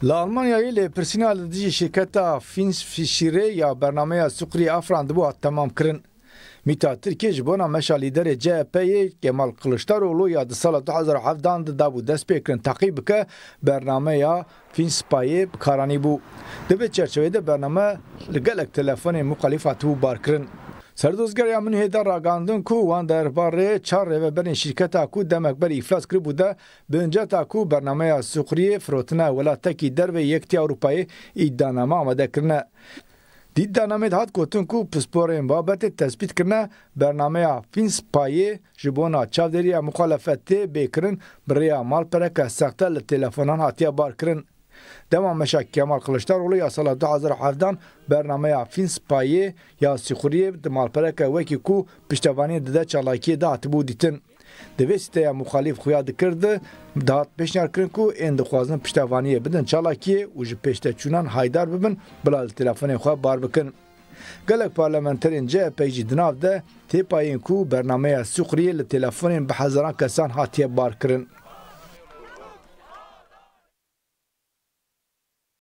لالمانیا له پرسنل د شرکت فینس فیشری یا برنامه سوقری افراند بو تمام کړن میتا ترکیه جبونه مشا لیدر جه پی کمال کلشتاروغلو یا د سال 2017 د دابو دست پکرن تعقیب ک برنامه یا فین سپای کارانی بو د به چرچوی د برنامه لګلک تلفون مخالفت بو بارکرن Serdozgeriya Münihê ragandin ku wan derbarê çar rêveberên şîrketa ku demek ber îflas kiribû de binceta ku bernameya Suqriyê firotina welatekî derve Yektiya Ewropayê îddianame amedekirine. Dîddanamê hat gotin ku pisporên babetê tespît kirine bernameya Finspayê ji bona çavdêriya muxalefetê bêkirin bi rêya malpereke sexte li telefonan hatiya barkirin. Devam Meşak Kemal Kılıçdaroğlu yasalar 2017'dan برنامه افین سپایه یا سیخوریه د مالپرکه وکی کو پشتوانی د چالاکی د اتبو دیتن د وسته مخالف خویا د کرد دات پیشنهاد کړن کو اند خوازن پشتوانی بدن چالاکی او ژ پشته چونان هایدار ببن بلال تلفون خو بار بکن گلک پارلمانترین جه پیجی دناو ده تیپاین کو برنامه سخریه لتلفون به هزاران کسان هاتیه بار کرن